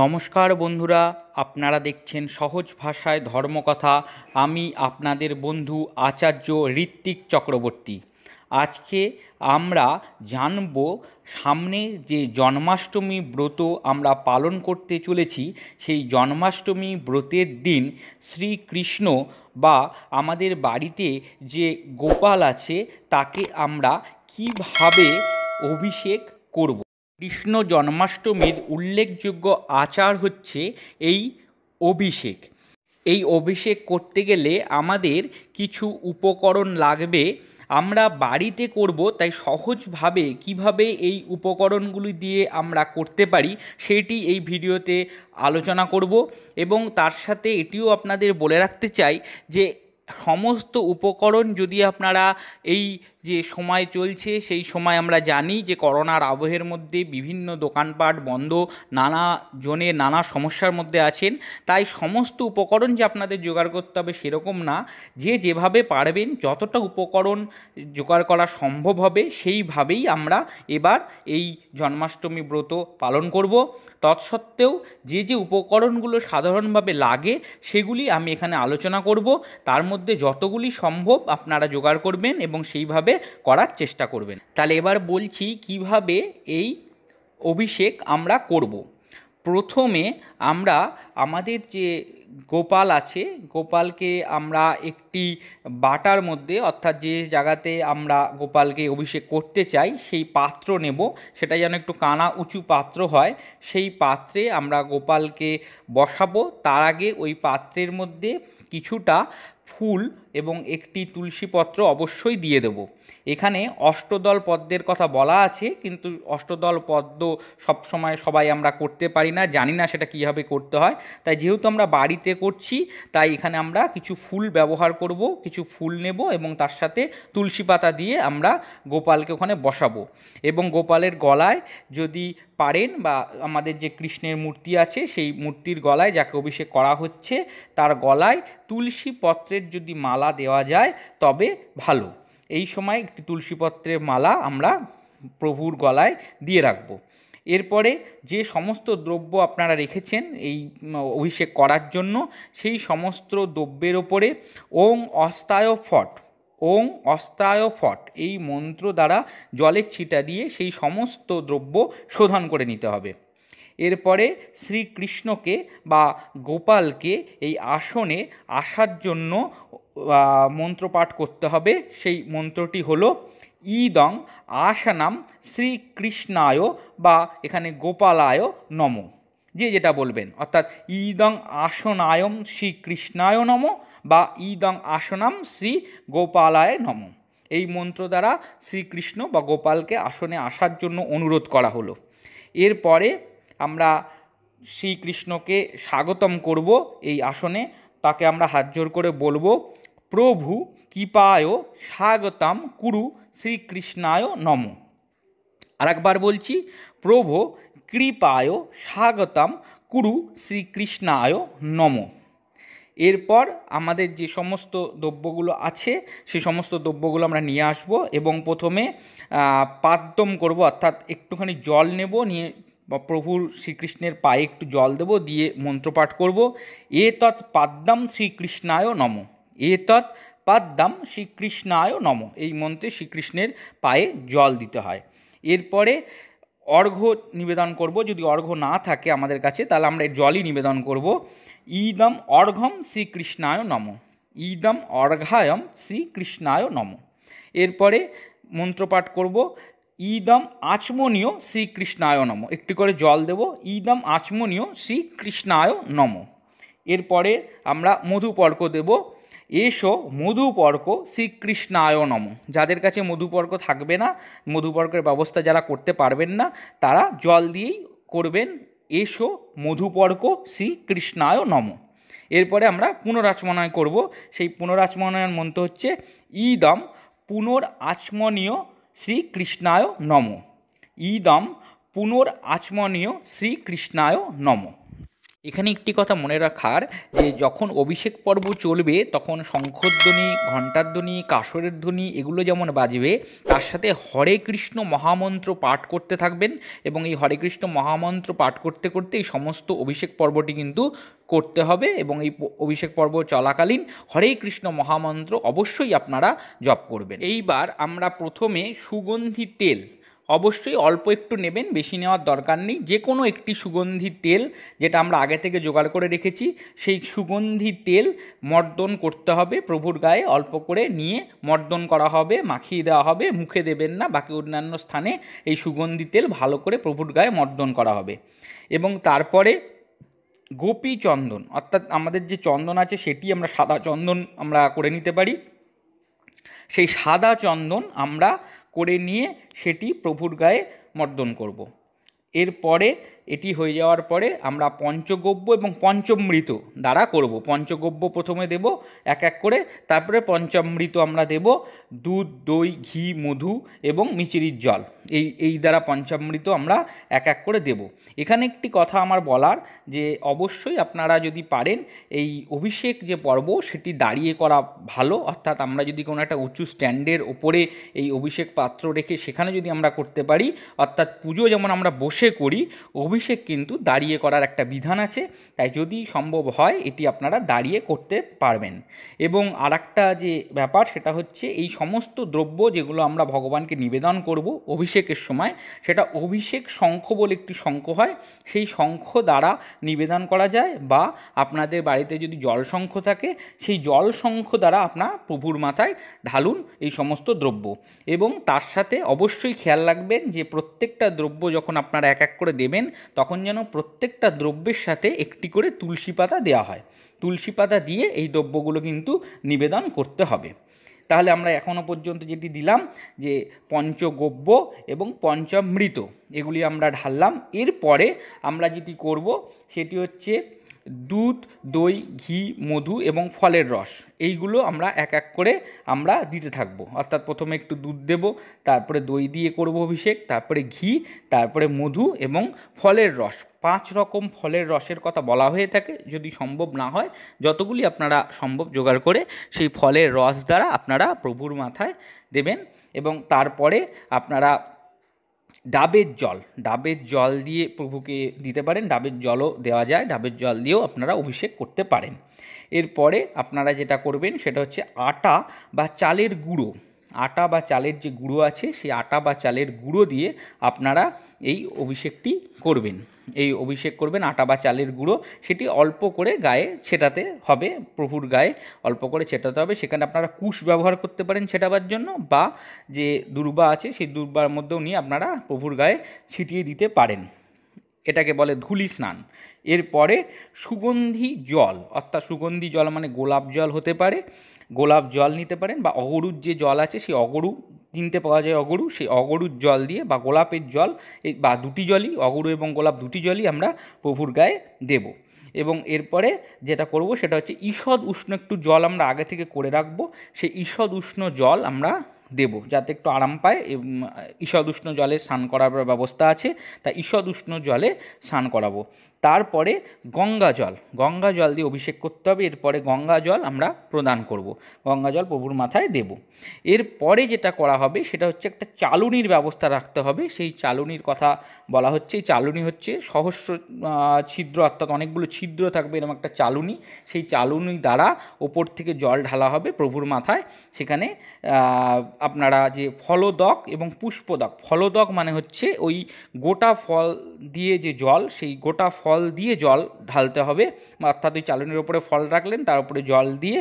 নমস্কার বন্ধুরা আপনারা দেখছেন সহজ ভাষায় ধর্মকথা আমি আপনাদের বন্ধু আচার্য ঋত্বিক চক্রবর্তী আজকে আমরা জানব সামনে যে জন্মাষ্টমী ব্রত আমরা পালন করতে চলেছি সেই জন্মাষ্টমী ব্রতের দিন শ্রীকৃষ্ণ বা আমাদের বাড়িতে যে গোপাল আছে তাকে আমরা কিভাবে অভিষেক করব কৃষ্ণ জন্মাষ্টমীর উল্লেখযোগ্য আচার হচ্ছে এই অভিষেক এই অভিষেক করতে গেলে আমাদের কিছু উপকরণ লাগবে আমরা বাড়িতে করব তাই সহজভাবে কিভাবে এই উপকরণগুলি দিয়ে আমরা করতে পারি সেটি এই ভিডিওতে আলোচনা করব এবং তার সাথে এটিও আপনাদের বলে রাখতে চাই যে সমস্ত উপকরণ যদি আপনারা এই যে সময় চলছে সেই সময় আমরা জানি যে করোনার আবহের মধ্যে বিভিন্ন দোকানপাট বন্ধ নানা জনে নানা সমস্যার মধ্যে আছেন তাই সমস্ত উপকরণ যে আপনাদের জোগাড় করতে হবে সেরকম না যে যেভাবে পারবেন যতটা উপকরণ জোগাড় করা সম্ভব হবে সেইভাবেই আমরা এবার এই জন্মাষ্টমী ব্রত পালন করব তৎসত্ত্বেও যে যে উপকরণগুলো সাধারণভাবে লাগে সেগুলি আমি এখানে আলোচনা করব তার মধ্যে যতগুলি সম্ভব আপনারা জোগাড় করবেন এবং সেইভাবে সেইভাবে করার চেষ্টা করবেন তাহলে এবার বলছি কিভাবে এই অভিষেক আমরা করব। প্রথমে আমরা আমাদের যে গোপাল আছে গোপালকে আমরা একটি বাটার মধ্যে অর্থাৎ যে জায়গাতে আমরা গোপালকে অভিষেক করতে চাই সেই পাত্র নেব সেটা যেন একটু কানা উঁচু পাত্র হয় সেই পাত্রে আমরা গোপালকে বসাবো তার আগে ওই পাত্রের মধ্যে কিছুটা ফুল এবং একটি তুলসীপত্র অবশ্যই দিয়ে দেব এখানে অষ্টদল পদ্মের কথা বলা আছে কিন্তু অষ্টদল পদ্ম সবসময় সবাই আমরা করতে পারি না জানি না সেটা কীভাবে করতে হয় তাই যেহেতু আমরা বাড়িতে করছি তাই এখানে আমরা কিছু ফুল ব্যবহার করব কিছু ফুল নেব এবং তার সাথে তুলসী পাতা দিয়ে আমরা গোপালকে ওখানে বসাবো এবং গোপালের গলায় যদি পারেন বা আমাদের যে কৃষ্ণের মূর্তি আছে সেই মূর্তির গলায় যাকে অভিষেক করা হচ্ছে তার গলায় তুলসী পত্রের যদি মালা দেওয়া যায় তবে ভালো এই সময় একটি তুলসী পত্রের মালা আমরা প্রভুর গলায় দিয়ে রাখবো এরপরে যে সমস্ত দ্রব্য আপনারা রেখেছেন এই অভিষেক করার জন্য সেই সমস্ত দ্রব্যের ওপরে ওং অস্তায় ফট ওং অস্তায় ফট এই মন্ত্র দ্বারা জলের ছিটা দিয়ে সেই সমস্ত দ্রব্য শোধন করে নিতে হবে এরপরে শ্রীকৃষ্ণকে বা গোপালকে এই আসনে আসার জন্য মন্ত্র পাঠ করতে হবে সেই মন্ত্রটি হলো ইদং আসানাম শ্রীকৃষ্ণায় বা এখানে গোপালায় নম যে যেটা বলবেন অর্থাৎ ইদং আসনায়ম শ্রীকৃষ্ণায় নম বা ইদং আসনাম শ্রী গোপালায় নম এই মন্ত্র দ্বারা শ্রীকৃষ্ণ বা গোপালকে আসনে আসার জন্য অনুরোধ করা হলো এরপরে আমরা শ্রীকৃষ্ণকে স্বাগতম করব এই আসনে তাকে আমরা হাত জোর করে বলবো প্রভু কৃপায় স্বাগতম কুরু শ্রীকৃষ্ণায় নম আরেকবার বলছি প্রভু কৃপায় স্বাগতম কুরু শ্রীকৃষ্ণায় নম এরপর আমাদের যে সমস্ত দ্রব্যগুলো আছে সে সমস্ত দ্রব্যগুলো আমরা নিয়ে আসব এবং প্রথমে পাদ্যম করব অর্থাৎ একটুখানি জল নেব নিয়ে বা প্রভুর শ্রীকৃষ্ণের পায়ে একটু জল দেবো দিয়ে মন্ত্রপাঠ করব এ তৎ পাদ্যাম শ্রীকৃষ্ণায় নম এ তৎ পাদ্যাম শ্রীকৃষ্ণায় নম এই মন্ত্রে শ্রীকৃষ্ণের পায়ে জল দিতে হয় এরপরে অর্ঘ্য নিবেদন করব যদি অর্ঘ্য না থাকে আমাদের কাছে তাহলে আমরা জলই নিবেদন করব ইদম অর্ঘম শ্রীকৃষ্ণায় নম ইদম অর্ঘায়ম শ্রীকৃষ্ণায় নম এরপরে মন্ত্রপাঠ করব ইদম আচমনীয় শ্রীকৃষ্ণায় নম একটি করে জল দেব ইদম আচমনীয় শ্রীকৃষ্ণায় নম এরপরে আমরা মধুপর্ক দেব এসো মধুপর্ক শ্রীকৃষ্ণায় নম যাদের কাছে মধুপর্ক থাকবে না মধুপর্কের ব্যবস্থা যারা করতে পারবেন না তারা জল দিয়েই করবেন এসো মধুপর্ক শ্রীকৃষ্ণায় নম এরপরে আমরা পুনরাচমনায় করব সেই পুনরাচমনায়ের মন্ত্র হচ্ছে ইদম পুনর আচমনীয় শ্রীকৃষ্ণায় নম ইদম আচমনীয় শ্রীকৃষ্ণায় নম এখানে একটি কথা মনে রাখার যে যখন অভিষেক পর্ব চলবে তখন শঙ্খধ্বনি ঘণ্টাধ্বনি কাসরের ধ্বনি এগুলো যেমন বাজবে তার সাথে হরে কৃষ্ণ মহামন্ত্র পাঠ করতে থাকবেন এবং এই হরে কৃষ্ণ মহামন্ত্র পাঠ করতে করতে এই সমস্ত অভিষেক পর্বটি কিন্তু করতে হবে এবং এই অভিষেক পর্ব চলাকালীন হরে কৃষ্ণ মহামন্ত্র অবশ্যই আপনারা জপ করবেন এইবার আমরা প্রথমে সুগন্ধি তেল অবশ্যই অল্প একটু নেবেন বেশি নেওয়ার দরকার নেই যে কোনো একটি সুগন্ধি তেল যেটা আমরা আগে থেকে জোগাড় করে রেখেছি সেই সুগন্ধি তেল মর্দন করতে হবে প্রভুর গায়ে অল্প করে নিয়ে মর্দন করা হবে মাখিয়ে দেওয়া হবে মুখে দেবেন না বাকি অন্যান্য স্থানে এই সুগন্ধি তেল ভালো করে প্রভুর গায়ে মর্দন করা হবে এবং তারপরে গোপী চন্দন অর্থাৎ আমাদের যে চন্দন আছে সেটি আমরা সাদা চন্দন আমরা করে নিতে পারি সেই সাদা চন্দন আমরা করে নিয়ে সেটি প্রভুর গায়ে মর্দন করব এরপরে এটি হয়ে যাওয়ার পরে আমরা পঞ্চগব্য এবং পঞ্চমৃত দ্বারা করব পঞ্চগব্য প্রথমে দেব এক এক করে তারপরে পঞ্চমৃত আমরা দেব দুধ দই ঘি মধু এবং মিচিরির জল এই এই দ্বারা পঞ্চামৃত আমরা এক এক করে দেব এখানে একটি কথা আমার বলার যে অবশ্যই আপনারা যদি পারেন এই অভিষেক যে পর্ব সেটি দাঁড়িয়ে করা ভালো অর্থাৎ আমরা যদি কোনো একটা উঁচু স্ট্যান্ডের ওপরে এই অভিষেক পাত্র রেখে সেখানে যদি আমরা করতে পারি অর্থাৎ পুজো যেমন আমরা বসে সে করি অভিষেক কিন্তু দাঁড়িয়ে করার একটা বিধান আছে তাই যদি সম্ভব হয় এটি আপনারা দাঁড়িয়ে করতে পারবেন এবং আর যে ব্যাপার সেটা হচ্ছে এই সমস্ত দ্রব্য যেগুলো আমরা ভগবানকে নিবেদন করব অভিষেকের সময় সেটা অভিষেক শঙ্খ বলে একটি শঙ্খ হয় সেই শঙ্খ দ্বারা নিবেদন করা যায় বা আপনাদের বাড়িতে যদি জল শঙ্খ থাকে সেই জল শঙ্খ দ্বারা আপনার প্রভুর মাথায় ঢালুন এই সমস্ত দ্রব্য এবং তার সাথে অবশ্যই খেয়াল রাখবেন যে প্রত্যেকটা দ্রব্য যখন আপনারা এক এক করে দেবেন তখন যেন প্রত্যেকটা দ্রব্যের সাথে একটি করে তুলসী পাতা দেওয়া হয় তুলসী পাতা দিয়ে এই দ্রব্যগুলো কিন্তু নিবেদন করতে হবে তাহলে আমরা এখনও পর্যন্ত যেটি দিলাম যে পঞ্চগব্য এবং পঞ্চমৃত এগুলি আমরা ঢাললাম এরপরে আমরা যেটি করব সেটি হচ্ছে দুধ দই ঘি মধু এবং ফলের রস এইগুলো আমরা এক এক করে আমরা দিতে থাকবো অর্থাৎ প্রথমে একটু দুধ দেব তারপরে দই দিয়ে করব অভিষেক তারপরে ঘি তারপরে মধু এবং ফলের রস পাঁচ রকম ফলের রসের কথা বলা হয়ে থাকে যদি সম্ভব না হয় যতগুলি আপনারা সম্ভব জোগাড় করে সেই ফলের রস দ্বারা আপনারা প্রভুর মাথায় দেবেন এবং তারপরে আপনারা ডাবের জল ডাবের জল দিয়ে প্রভুকে দিতে পারেন ডাবের জলও দেওয়া যায় ডাবের জল দিয়েও আপনারা অভিষেক করতে পারেন এরপরে আপনারা যেটা করবেন সেটা হচ্ছে আটা বা চালের গুঁড়ো আটা বা চালের যে গুঁড়ো আছে সেই আটা বা চালের গুঁড়ো দিয়ে আপনারা এই অভিষেকটি করবেন এই অভিষেক করবেন আটা বা চালের গুঁড়ো সেটি অল্প করে গায়ে ছেটাতে হবে প্রভুর গায়ে অল্প করে ছেটাতে হবে সেখানে আপনারা কুশ ব্যবহার করতে পারেন ছেটাবার জন্য বা যে দুর্বা আছে সেই দুর্বার মধ্যেও নিয়ে আপনারা প্রভুর গায়ে ছিটিয়ে দিতে পারেন এটাকে বলে ধুলি স্নান এরপরে সুগন্ধি জল অর্থাৎ সুগন্ধি জল মানে গোলাপ জল হতে পারে গোলাপ জল নিতে পারেন বা অগরুর যে জল আছে সেই অগরু কিনতে পাওয়া যায় অগরু সেই অগরুর জল দিয়ে বা গোলাপের জল বা দুটি জলই অগরু এবং গোলাপ দুটি জলই আমরা প্রভুর গায়ে দেব এবং এরপরে যেটা করব সেটা হচ্ছে ঈষদ উষ্ণ একটু জল আমরা আগে থেকে করে রাখব সেই ঈষদ উষ্ণ জল আমরা দেব যাতে একটু আরাম পায় ঈষদ উষ্ণ জলে স্নান করার ব্যবস্থা আছে তা ঈষদ উষ্ণ জলে স্নান করাবো তারপরে গঙ্গা জল গঙ্গা জল দিয়ে অভিষেক করতে হবে এরপরে গঙ্গা জল আমরা প্রদান করব গঙ্গা জল প্রভুর মাথায় দেব এরপরে যেটা করা হবে সেটা হচ্ছে একটা চালুনির ব্যবস্থা রাখতে হবে সেই চালুনির কথা বলা হচ্ছে এই চালুনি হচ্ছে সহস্র ছিদ্র অর্থাৎ অনেকগুলো ছিদ্র থাকবে এরকম একটা চালুনি সেই চালুনি দ্বারা ওপর থেকে জল ঢালা হবে প্রভুর মাথায় সেখানে আপনারা যে ফলদক এবং পুষ্পদক ফলদক মানে হচ্ছে ওই গোটা ফল দিয়ে যে জল সেই গোটা ফল ফল দিয়ে জল ঢালতে হবে অর্থাৎ ওই চালনির ওপরে ফল রাখলেন তার উপরে জল দিয়ে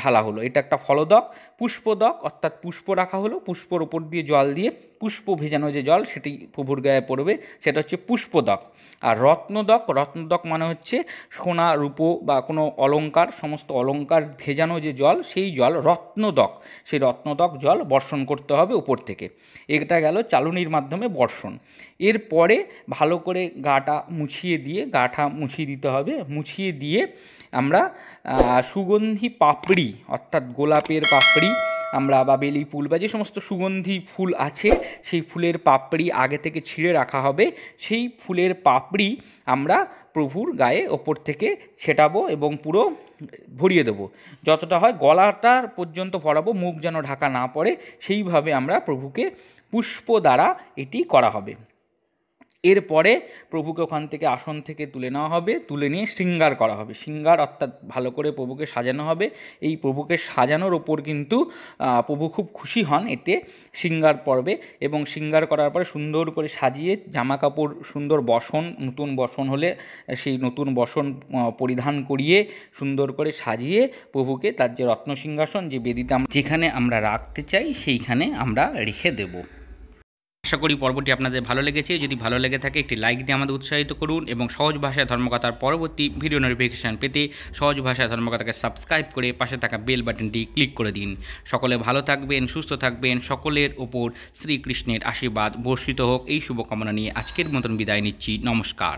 ঢালা হলো এটা একটা ফলদক পুষ্পদক অর্থাৎ পুষ্প রাখা হলো পুষ্পর ওপর দিয়ে জল দিয়ে পুষ্প ভেজানো যে জল সেটি প্রভুর গায়ে পড়বে সেটা হচ্ছে পুষ্পদক আর রত্নদক রত্নদক মানে হচ্ছে সোনা রূপো বা কোনো অলঙ্কার সমস্ত অলঙ্কার ভেজানো যে জল সেই জল রত্নদক সেই রত্নদক জল বর্ষণ করতে হবে উপর থেকে এটা গেল চালনির মাধ্যমে বর্ষণ এরপরে ভালো করে গাটা মুছিয়ে দিয়ে গাঠা মুছিয়ে দিতে হবে মুছিয়ে দিয়ে আমরা সুগন্ধি পাপড়ি অর্থাৎ গোলাপের পাপড়ি আমরা বা বেলি ফুল বা যে সমস্ত সুগন্ধি ফুল আছে সেই ফুলের পাপড়ি আগে থেকে ছিঁড়ে রাখা হবে সেই ফুলের পাপড়ি আমরা প্রভুর গায়ে ওপর থেকে ছেটাবো এবং পুরো ভরিয়ে দেবো যতটা হয় গলাটার পর্যন্ত ভরাবো মুখ যেন ঢাকা না পড়ে সেইভাবে আমরা প্রভুকে পুষ্প দ্বারা এটি করা হবে এরপরে প্রভুকে ওখান থেকে আসন থেকে তুলে নেওয়া হবে তুলে নিয়ে শৃঙ্গার করা হবে শৃঙ্গার অর্থাৎ ভালো করে প্রভুকে সাজানো হবে এই প্রভুকে সাজানোর ওপর কিন্তু প্রভু খুব খুশি হন এতে শৃঙ্গার পর্বে এবং শৃঙ্গার করার পরে সুন্দর করে সাজিয়ে জামা কাপড় সুন্দর বসন নতুন বসন হলে সেই নতুন বসন পরিধান করিয়ে সুন্দর করে সাজিয়ে প্রভুকে তার যে রত্ন সিংহাসন যে বেদিতে যেখানে আমরা রাখতে চাই সেইখানে আমরা রেখে দেবো আশা করি পর্বটি আপনাদের ভালো লেগেছে যদি ভালো লেগে থাকে একটি লাইক দিয়ে আমাদের উৎসাহিত করুন এবং সহজ ভাষায় ধর্মকথার পরবর্তী ভিডিও নোটিফিকেশান পেতে সহজ ভাষায় ধর্মকথাকে সাবস্ক্রাইব করে পাশে থাকা বেল বাটনটি ক্লিক করে দিন সকলে ভালো থাকবেন সুস্থ থাকবেন সকলের ওপর শ্রীকৃষ্ণের আশীর্বাদ বর্ষিত হোক এই শুভকামনা নিয়ে আজকের মতন বিদায় নিচ্ছি নমস্কার